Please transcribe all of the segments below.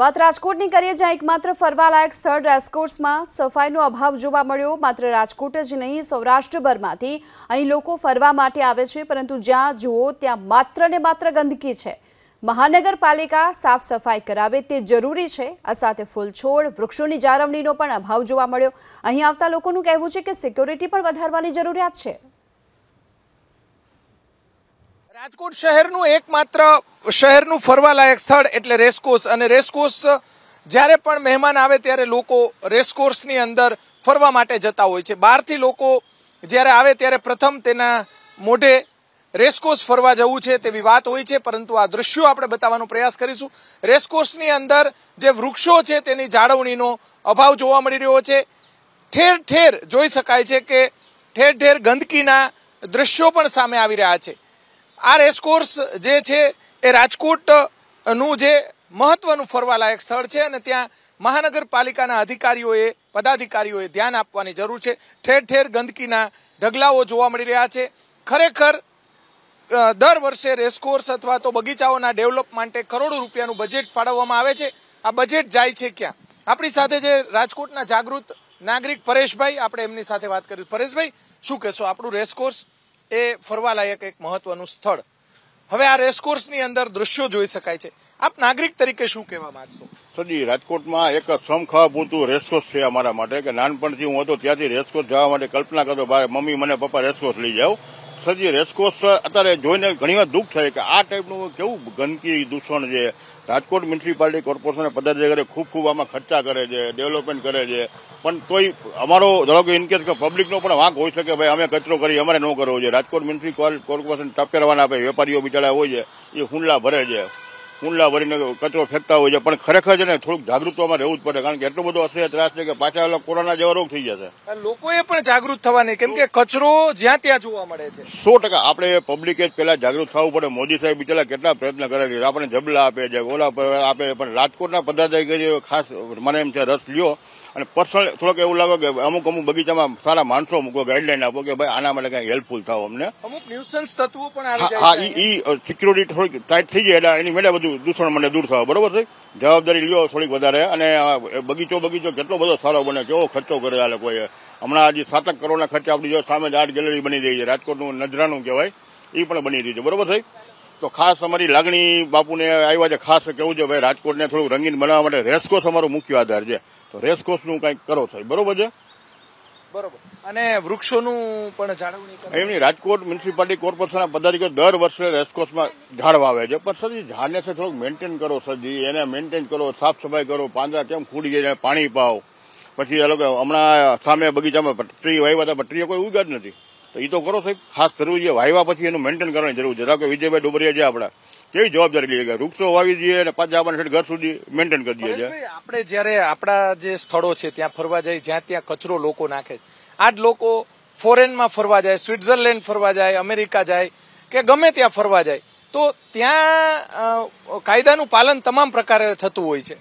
વાત રાજકોટની કરીએ જ્યાં એકમાત્ર ફરવાલાયક સ્થળ રેસકોર્સમાં સફાઈનો અભાવ જોવા મળ્યો માત્ર રાજકોટ જ નહીં સૌરાષ્ટ્રભરમાંથી અહીં લોકો ફરવા માટે આવે છે પરંતુ જ્યાં જુઓ ત્યાં માત્ર ને માત્ર ગંદકી છે મહાનગરપાલિકા સાફ સફાઈ કરાવે તે જરૂરી છે આ સાથે ફૂલછોડ વૃક્ષોની જાળવણીનો પણ અભાવ જોવા મળ્યો અહીં આવતા લોકોનું કહેવું છે કે સિક્યોરિટી પણ વધારવાની જરૂરિયાત છે રાજકોટ શહેરનું એકમાત્ર શહેરનું ફરવાલાયક સ્થળ એટલે રેસકોર્સ અને રેસકોર્સ જ્યારે પણ મહેમાન આવે ત્યારે લોકો રેસકોર્સની અંદર ફરવા માટે જતા હોય છે બહારથી લોકો જ્યારે આવે ત્યારે પ્રથમ તેના મોઢે રેસકોર્સ ફરવા જવું છે તેવી વાત હોય છે પરંતુ આ દ્રશ્યો આપણે બતાવવાનો પ્રયાસ કરીશું રેસકોર્સની અંદર જે વૃક્ષો છે તેની જાળવણીનો અભાવ જોવા મળી રહ્યો છે ઠેર ઠેર જોઈ શકાય છે કે ઠેર ઠેર ગંદકીના દ્રશ્યો પણ સામે આવી રહ્યા છે આ રેસકોર્સ જે છે એ રાજકોટનું જે મહત્વનું ફરવાલાયક સ્થળ છે અને ત્યાં મહાનગરપાલિકાના અધિકારીઓએ પદાધિકારીઓએ ધ્યાન આપવાની જરૂર છે ઠેર ઠેર ગંદકીના ઢગલાઓ જોવા મળી રહ્યા છે ખરેખર દર વર્ષે રેસકોર્સ અથવા તો બગીચાઓના ડેવલપ માટે કરોડો રૂપિયાનું બજેટ ફાળવવામાં આવે છે આ બજેટ જાય છે ક્યાં આપણી સાથે જે રાજકોટના જાગૃત નાગરિક પરેશભાઈ આપણે એમની સાથે વાત કરી પરેશભાઈ શું કહેશો આપણું રેસકોર્સ એ ફરવાલાયક એક મહત્વનું સ્થળ હવે આ રેસકોર્સની અંદર દ્રશ્યો જોઈ શકાય છે આપ નાગરિક તરીકે શું કહેવા માંગશો સજી રાજકોટમાં એક સમખા પૂરતું રેસકોર્સ છે અમારા માટે કે નાનપણથી હું હતો ત્યાંથી રેસકોર્સ જવા માટે કલ્પના કરતો બારે મમ્મી મને પપ્પા રેસકોર્સ લઈ જાઓ સજી રેસકોર્સ અત્યારે જોઈને ઘણીવાર દુઃખ થાય કે આ ટાઈપનું કેવું ગંદકી દૂષણ છે રાજકોટ મ્યુનિસિપાલિટી કોર્પોરેશનના પદાધિકારીઓ ખૂબ ખૂબ આમાં ખર્ચા કરે છે ડેવલપમેન્ટ કરે છે પણ તોય અમારો ધારો કે ઇનકેસ કે પબ્લિકનો પણ વાંક હોઈ શકે ભાઈ અમે કચરો કરી અમારે ન કરવો છે રાજકોટ મ્યુનિસિપલ કોર્પોરેશન ટપકેરવાના આપે વેપારીઓ બિચારા હોય છે એ હુંડલા ભરે છે કુંડલા ભરીને કચરો ફેંકતા હોય છે પણ ખરેખર છે ને થોડુંક જાગૃતમાં રહેવું જ પડે કારણ કે એટલો બધો અસહ્ય ત્રાસ છે કે પાછા કોરોના જેવા રોગ થઈ જશે લોકોએ પણ જાગૃત થવાની કેમ કે કચરો જ્યાં ત્યાં જોવા મળે છે સો ટકા આપણે પબ્લિકે જ પેલા જાગૃત થવું પડે મોદી સાહેબ બિચારા કેટલા પ્રયત્ન કરેલી આપણે જબલા આપે છે ઓલા આપે પણ રાજકોટના પદાધિકારીઓ ખાસ મને એમ છે રસ લ્યો અને પર્સનલ થોડોક એવું લાગો કે અમુક અમુક બગીચામાં સારા માણસો મૂકો ગાઈડલાઈન આપો કે ભાઈ આના માટે કઈ હેલ્પફુલ થાવ અમને અમુક ન્યુસન્સ તત્વો પણ હા એ સિક્યુરિટી થોડીક ટાઈટ થઈ જાય એટલે એની મેળે બધું દૂષણ મને દૂર થવા બરોબર છે જવાબદારી લ્યો થોડીક વધારે અને બગીચો બગીચો કેટલો બધો સારો બને કેવો ખર્ચો કરે આ લોકોએ હમણાં આજે સાતક કરોડના ખર્ચે આપણી જો સામે જ આર્ટ ગેલેરી બની રહી છે રાજકોટનું નજરાનું કહેવાય એ પણ બની રહ્યું છે બરોબર છે તો ખાસ અમારી લાગણી બાપુને આવ્યા છે ખાસ કેવું છે ભાઈ રાજકોટને થોડું રંગીન બનાવવા માટે રેસકોર્સ અમારો મુખ્ય આધાર છે તો રેસકોર્સનું કંઈક કરો સાહેબ બરોબર છે અને વૃક્ષોનું પણ જાળવણી એમની રાજકોટ મ્યુનિસિપાલિટી કોર્પોરેશનના પદાધિકારી દર વર્ષે રેસકોર્સમાં ઝાડ વાવે છે પણ સરજી ઝાડને સર થોડુંક મેન્ટેન કરો સરજી એને મેન્ટેન કરો સાફ સફાઈ કરો પાંદડા કેમ ખૂડી જાય પાણી પાવ પછી એ લોકો હમણાં સામે બગીચામાં પટ્રી વાવ્યા હતા પણ કોઈ ઉગા જ નથી તો એ તો કરો સાહેબ ખાસ જરૂરી છે વાવ્યા પછી એનું મેન્ટેન કરવાની જરૂર છે ધારો કે વિજયભાઈ ડોબરિયા છે આપણા કેવી જવાબદારી લઈએ કે વૃક્ષો વાવી દઈએ અને પાછા આપણને ઘર સુધી મેન્ટેન કરી દઈએ આપણે જયારે આપણા જે સ્થળો છે ત્યાં ફરવા જાય જ્યાં ત્યાં કચરો લોકો નાખે આ જ લોકો ફોરેનમાં ફરવા જાય સ્વિટ્ઝરલેન્ડ ફરવા જાય અમેરિકા જાય કે ગમે ત્યાં ફરવા જાય તો ત્યાં કાયદાનું પાલન તમામ પ્રકારે થતું હોય છે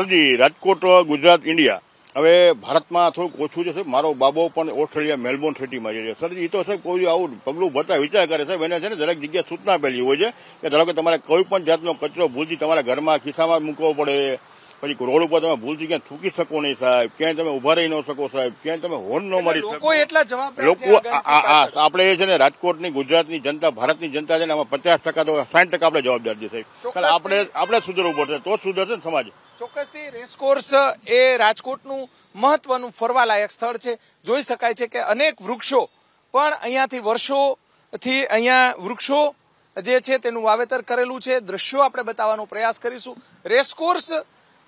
સરજી રાજકોટ ગુજરાત ઇન્ડિયા હવે ભારતમાં થોડુંક ઓછું છે મારો બાબો પણ ઓસ્ટ્રેલિયા મેલબોર્ન સિટીમાં છે સર એ તો સાહેબ કોઈ આવું પગલું ભરતા વિચાર કરે સાહેબ એને છે ને દરેક જગ્યાએ સૂચના આપેલી હોય છે કે ધારો કે તમારે કોઈ પણ જાતનો કચરો ભૂલથી તમારા ઘરમાં ખિસ્સામાં મૂકવો પડે પછી રોડ ઉપર તમે ભૂલથી ક્યાં થૂકી શકો નહીં સાહેબ ક્યાંય તમે ઉભા રહી ન શકો સાહેબ ક્યાંય તમે હોર્ન ન મારી શકો એટલા જવાબ લોકો આપણે એ છે ને રાજકોટની ગુજરાતની જનતા ભારતની જનતા છે ને આમાં પચાસ ટકા તો સાઠ ટકા આપણે જવાબદાર છે સાહેબ આપણે આપણે સુધરવું પડશે તો જ સુધરશે ને સમાજ ચોક્કસથી રેસકોર્સ એ રાજકોટનું મહત્વનું ફરવાલાયક સ્થળ છે જોઈ શકાય છે કે અનેક વૃક્ષો પણ અહીંયાથી વર્ષોથી અહીંયા વૃક્ષો જે છે તેનું વાવેતર કરેલું છે દ્રશ્યો આપણે બતાવવાનો પ્રયાસ કરીશું રેસકોર્સ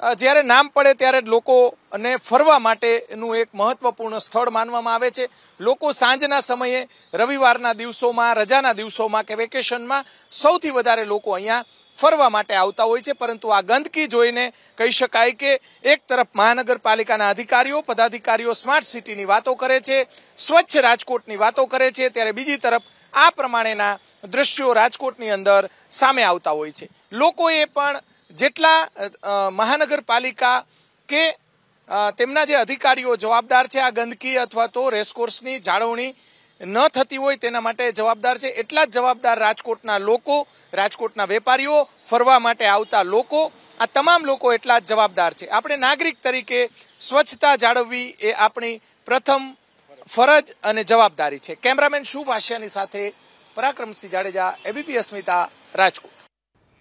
જ્યારે નામ પડે ત્યારે લોકોને ફરવા માટેનું એક મહત્વપૂર્ણ સ્થળ માનવામાં આવે છે લોકો સાંજના સમયે રવિવારના દિવસોમાં રજાના દિવસોમાં કે વેકેશનમાં સૌથી વધારે લોકો અહીંયા ફરવા માટે આવતા હોય છે પરંતુ આ ગંદકી જોઈને કહી શકાય કે એક તરફ મહાનગરપાલિકાના અધિકારીઓ પદાધિકારીઓ સ્માર્ટ સિટીની વાતો કરે છે સ્વચ્છ રાજકોટની વાતો કરે છે ત્યારે બીજી તરફ આ પ્રમાણેના દ્રશ્યો રાજકોટની અંદર સામે આવતા હોય છે લોકોએ પણ જેટલા મહાનગરપાલિકા કે તેમના જે અધિકારીઓ જવાબદાર છે આ ગંદકી અથવા તો રેસકોર્સની જાળવણી ન થતી હોય તેના માટે જવાબદાર છે એટલા જ જવાબદાર રાજકોટના લોકો રાજકોટના વેપારીઓ ફરવા માટે આવતા લોકો આ તમામ લોકો એટલા જ જવાબદાર છે આપણે નાગરિક તરીકે સ્વચ્છતા જાળવવી એ આપણી પ્રથમ ફરજ અને જવાબદારી છે કેમેરામેન શુભ આશિયાની સાથે પરાક્રમસિંહ જાડેજા એબીપી અસ્મિતા રાજકોટ